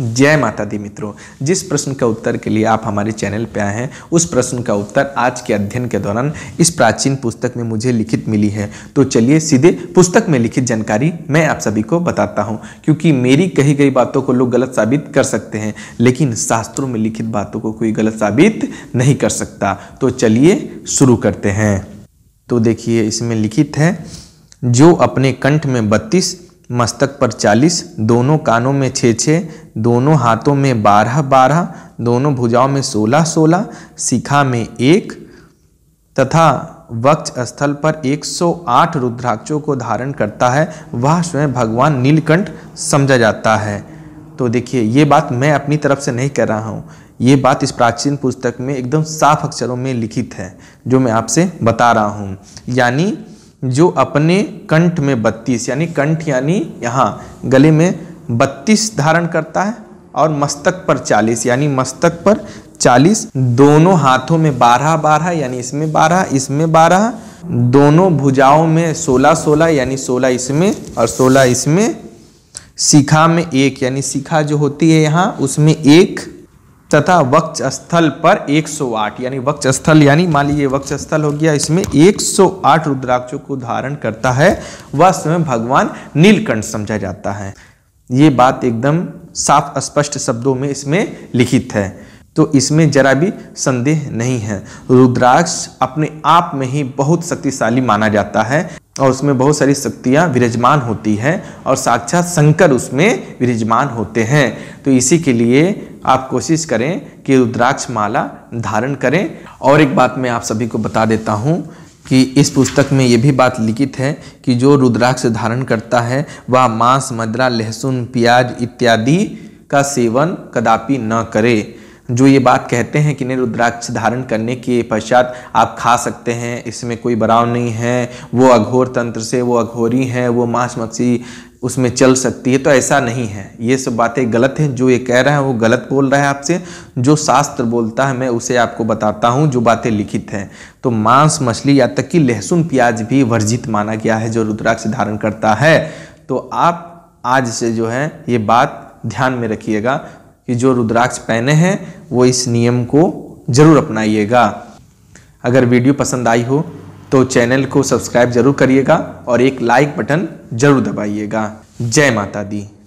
जय माता दी मित्रों जिस प्रश्न का उत्तर के लिए आप हमारे चैनल पर आए हैं उस प्रश्न का उत्तर आज के अध्ययन के दौरान इस प्राचीन पुस्तक में मुझे लिखित मिली है तो चलिए सीधे पुस्तक में लिखित जानकारी मैं आप सभी को बताता हूँ क्योंकि मेरी कही गई बातों को लोग गलत साबित कर सकते हैं लेकिन शास्त्रों में लिखित बातों को कोई गलत साबित नहीं कर सकता तो चलिए शुरू करते हैं तो देखिए इसमें लिखित है जो अपने कंठ में बत्तीस मस्तक पर चालीस दोनों कानों में छः छः दोनों हाथों में बारह बारह दोनों भुजाओं में सोलह सोलह शिखा में एक तथा वक्ष स्थल पर 108 रुद्राक्षों को धारण करता है वह स्वयं भगवान नीलकंठ समझा जाता है तो देखिए ये बात मैं अपनी तरफ से नहीं कर रहा हूँ ये बात इस प्राचीन पुस्तक में एकदम साफ अक्षरों में लिखित है जो मैं आपसे बता रहा हूँ यानी जो अपने कंठ में बत्तीस यानी कंठ यानी यहाँ गले में बत्तीस धारण करता है और मस्तक पर चालीस यानी मस्तक पर चालीस दोनों हाथों में बारह बारह यानी इसमें बारह इसमें बारह दोनों भुजाओं में सोलह सोलह यानी सोलह इसमें और सोलह इसमें शिखा में एक यानी शिखा जो होती है यहाँ उसमें एक तथा वक्ष स्थल पर 108 यानी वक्ष स्थल यानी मान लीजिए वक्ष स्थल हो गया इसमें 108 रुद्राक्षों को धारण करता है वह स्वयं भगवान नीलकंठ समझा जाता है ये बात एकदम साफ स्पष्ट शब्दों में इसमें लिखित है तो इसमें जरा भी संदेह नहीं है रुद्राक्ष अपने आप में ही बहुत शक्तिशाली माना जाता है और उसमें बहुत सारी शक्तियाँ विराजमान होती हैं और साक्षात शंकर उसमें विराजमान होते हैं तो इसी के लिए आप कोशिश करें कि रुद्राक्ष माला धारण करें और एक बात मैं आप सभी को बता देता हूँ कि इस पुस्तक में ये भी बात लिखित है कि जो रुद्राक्ष धारण करता है वह मांस मदरा लहसुन प्याज इत्यादि का सेवन कदापि न करे जो ये बात कहते हैं कि नहीं रुद्राक्ष धारण करने के पश्चात आप खा सकते हैं इसमें कोई बराव नहीं है वो अघोर तंत्र से वो अघोरी हैं वो मांस मक्सी उसमें चल सकती है तो ऐसा नहीं है ये सब बातें गलत हैं जो ये कह रहा है वो गलत बोल रहा है आपसे जो शास्त्र बोलता है मैं उसे आपको बताता हूँ जो बातें लिखित हैं तो मांस मछली या तक कि लहसुन प्याज भी वर्जित माना गया है जो रुद्राक्ष धारण करता है तो आप आज से जो है ये बात ध्यान में रखिएगा कि जो रुद्राक्ष पहने हैं वो इस नियम को ज़रूर अपनाइएगा अगर वीडियो पसंद आई हो तो चैनल को सब्सक्राइब जरूर करिएगा और एक लाइक बटन जरूर दबाइएगा जय माता दी